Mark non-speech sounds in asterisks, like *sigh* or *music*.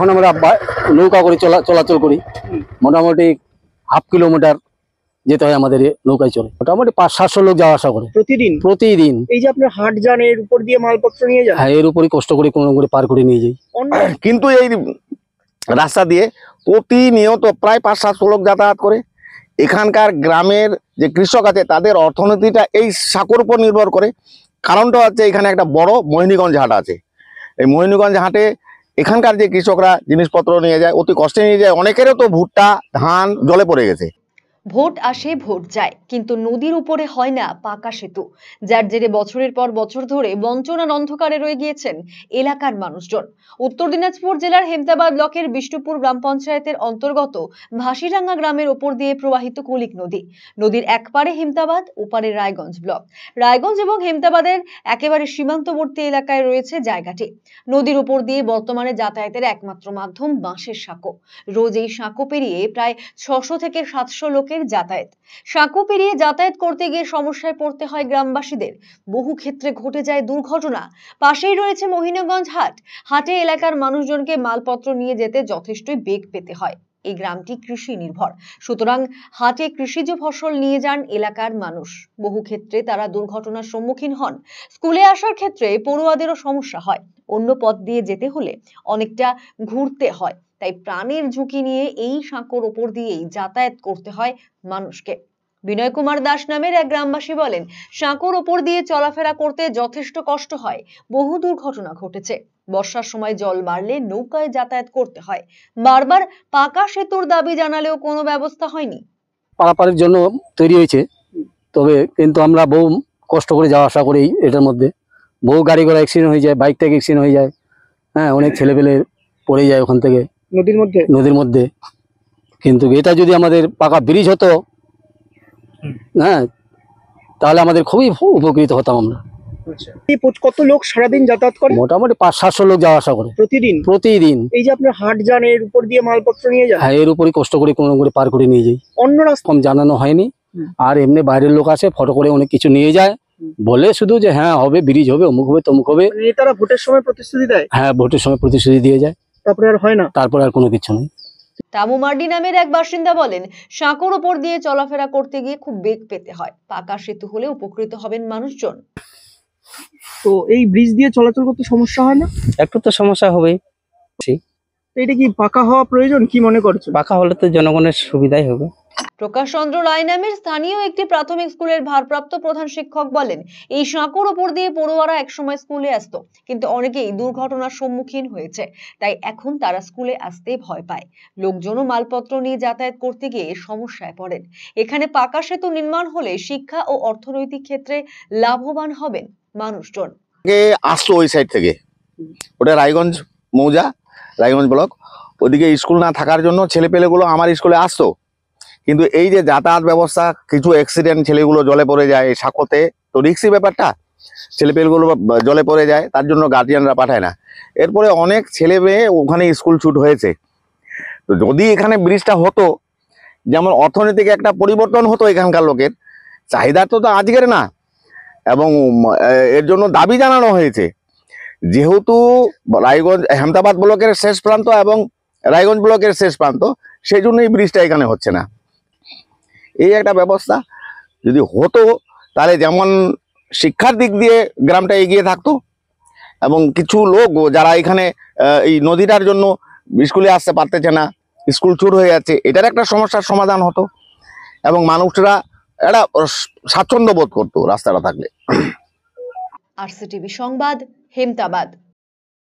এখন আমরা নৌকা করে চলা চলাচল করি মোটামুটি হাফ কিলোমিটার যেতে হয় আমাদের নৌকায় চলে মোটামুটি পাঁচ সাতশো লোক যাওয়া আসা করে প্রতিদিন প্রতিদিন এই যে আপনার হাট যান এর উপর দিয়ে মালপত্র নিয়ে যান হ্যাঁ এর উপরই কষ্ট করে কোনো করে পার করে নিয়ে যাই *clears throat* কিন্তু এই রাস্তা দিয়ে প্রতিনিয়ত প্রায় পাঁচ সাতশো লোক যাতায়াত করে এখানকার গ্রামের যে কৃষক আছে তাদের অর্থনীতিটা এই সাঁকোর উপর নির্ভর করে কারণটা হচ্ছে এখানে একটা বড় মোহিনীগঞ্জ হাট আছে এই মোহিনীগঞ্জ হাটে এখানকার যে কৃষকরা জিনিসপত্র নিয়ে যায় অতি কষ্টে নিয়ে যায় অনেকেরও তো ভুট্টা ধান জলে পড়ে গেছে ভোট আসে ভোট যায় কিন্তু নদীর উপরে হয় না পাকা সেতু যার জেরে বছরের পর বছর ধরে বঞ্চনার অন্ধকারে রয়ে গিয়েছেন এলাকার মানুষজন উত্তর দিনাজপুর জেলার হেমতাবাদ ব্লকের বিষ্ণুপুর গ্রাম পঞ্চায়েতের অন্তর্গত ভাসিরাঙ্গা গ্রামের ওপর দিয়ে প্রবাহিত কলিক নদী নদীর একপারে হেমতাবাদ ওপারে রায়গঞ্জ ব্লক রায়গঞ্জ এবং হেমতাবাদের একেবারে সীমান্তবর্তী এলাকায় রয়েছে জায়গাটি নদীর উপর দিয়ে বর্তমানে যাতায়াতের একমাত্র মাধ্যম বাঁশের সাঁকো রোজ এই সাঁকো পেরিয়ে প্রায় ছশো থেকে সাতশো লোকের গ্রামের যাতায়াত সাঁকো পেরিয়ে যাতায়াত করতে গিয়ে সমস্যায় পড়তে হয় গ্রামবাসীদের বহু ক্ষেত্রে ঘটে যায় দুর্ঘটনা পাশেই রয়েছে মহিনগঞ্জ হাট হাটে এলাকার মানুষজনকে মালপত্র নিয়ে যেতে যথেষ্টই বেগ পেতে হয় এই গ্রামটি কৃষি নির্ভর সুতরাং হাটে কৃষিজ ফসল নিয়ে যান এলাকার মানুষ বহু ক্ষেত্রে তারা দুর্ঘটনার সম্মুখীন হন স্কুলে আসার ক্ষেত্রে পড়ুয়াদেরও সমস্যা হয় অন্য পথ দিয়ে যেতে হলে অনেকটা ঘুরতে হয় তাই প্রাণের ঝুঁকি নিয়ে এই সাঁকোর ওপর দিয়েই যাতায়াত করতে হয় মানুষকে বিনয় কুমার দাস নামের এক গ্রামবাসী বলেন সাঁকোর ওপর দিয়ে চলাফেরা করতে যথেষ্ট কষ্ট হয় বহু দুর্ঘটনা ঘটেছে বর্ষার সময় জল বাড়লে নৌকায় যাতায়াত করতে হয় বারবার পাকা সেতুর দাবি জানালেও কোনো ব্যবস্থা হয়নি পারাপারের জন্য তৈরি হয়েছে তবে কিন্তু আমরা বহু কষ্ট করে যাওয়া আসা করি এটার মধ্যে বহু গাড়ি ঘোড়া অ্যাক্সিডেন্ট হয়ে যায় বাইক থেকে অ্যাক্সিডেন্ট হয়ে যায় হ্যাঁ অনেক ছেলেপেলে পড়ে যায় ওখান থেকে নদীর মধ্যে নদীর মধ্যে কিন্তু এটা যদি আমাদের পাকা ব্রিজ হতো হ্যাঁ তাহলে আমাদের খুবই উপকৃত হতাম আমরা আচ্ছা। কত লোক সারাদিন যাতায়াত করে মোটামুটি পাঁচ সাতশো লোক যাওয়া আসা করে প্রতিদিন প্রতিদিন এই যে আপনার হাট যান এর উপর দিয়ে মালপত্র নিয়ে যান হ্যাঁ এর উপরে কষ্ট করে কোনো করে পার করে নিয়ে যাই অন্য রাস্তা কম জানানো হয়নি আর এমনি বাইরের লোক আসে ফটো করে অনেক কিছু নিয়ে যায় বলে শুধু যে হ্যাঁ হবে ব্রিজ হবে অমুক হবে তমুক হবে নেতারা মানে ভোটের সময় প্রতিশ্রুতি দেয় হ্যাঁ ভোটের সময় প্রতিশ্রুতি দিয়ে যায় তারপরে আর হয় না তারপরে আর কোনো কিছু নেই তামু মার্ডি নামের এক বাসিন্দা বলেন সাঁকোর ওপর দিয়ে চলাফেরা করতে গিয়ে খুব বেগ পেতে হয় পাকা সেতু হলে উপকৃত হবেন মানুষজন তো এই ব্রিজ দিয়ে চলাচল করতে সমস্যা হয় না একটু তো সমস্যা হবে এটা কি পাকা হওয়া প্রয়োজন কি মনে করছো পাকা হলে তো জনগণের সুবিধাই হবে প্রকাশচন্দ্র রায় নামের স্থানীয় একটি প্রাথমিক স্কুলের ভারপ্রাপ্ত প্রধান শিক্ষক বলেন এই সাঁকোর ওপর দিয়ে পড়ুয়ারা একসময় স্কুলে আসত কিন্তু অনেকেই দুর্ঘটনার সম্মুখীন হয়েছে তাই এখন তারা স্কুলে আসতে ভয় পায় লোকজনও মালপত্র নিয়ে যাতায়াত করতে গিয়ে সমস্যায় পড়েন এখানে পাকা সেতু নির্মাণ হলে শিক্ষা ও অর্থনৈতিক ক্ষেত্রে লাভবান হবেন মানুষজন আসতো ওই সাইড থেকে ওটা রায়গঞ্জ মৌজা রায়গঞ্জ ব্লক ওদিকে স্কুল না থাকার জন্য ছেলেপেলেগুলো আমার স্কুলে আসতো কিন্তু এই যে যাতায়াত ব্যবস্থা কিছু অ্যাক্সিডেন্ট ছেলেগুলো জলে পড়ে যায় সাঁকোতে তো রিক্সি ব্যাপারটা ছেলেপেলেগুলো জলে পড়ে যায় তার জন্য গার্জিয়ানরা পাঠায় না এরপরে অনেক ছেলে মেয়ে ওখানে স্কুল ছুট হয়েছে তো যদি এখানে ব্রিজটা হতো যেমন অর্থনৈতিক একটা পরিবর্তন হতো এখানকার লোকের চাহিদা তো আজকের না এবং এর জন্য দাবি জানানো হয়েছে যেহেতু রায়গঞ্জ হেমদাবাদ ব্লকের শেষ প্রান্ত এবং রায়গঞ্জ ব্লকের শেষ প্রান্ত সেই জন্য এই ব্রিজটা এখানে হচ্ছে না এই একটা ব্যবস্থা যদি হতো তাহলে যেমন শিক্ষার দিক দিয়ে গ্রামটা এগিয়ে থাকতো এবং কিছু লোক যারা এখানে এই নদীটার জন্য স্কুলে আসতে পারতেছে না স্কুল চুর হয়ে যাচ্ছে এটার একটা সমস্যার সমাধান হতো এবং মানুষরা একটা স্বাচ্ছন্দ্য বোধ করতো রাস্তাটা থাকলে আর সংবাদ হেমতাবাদ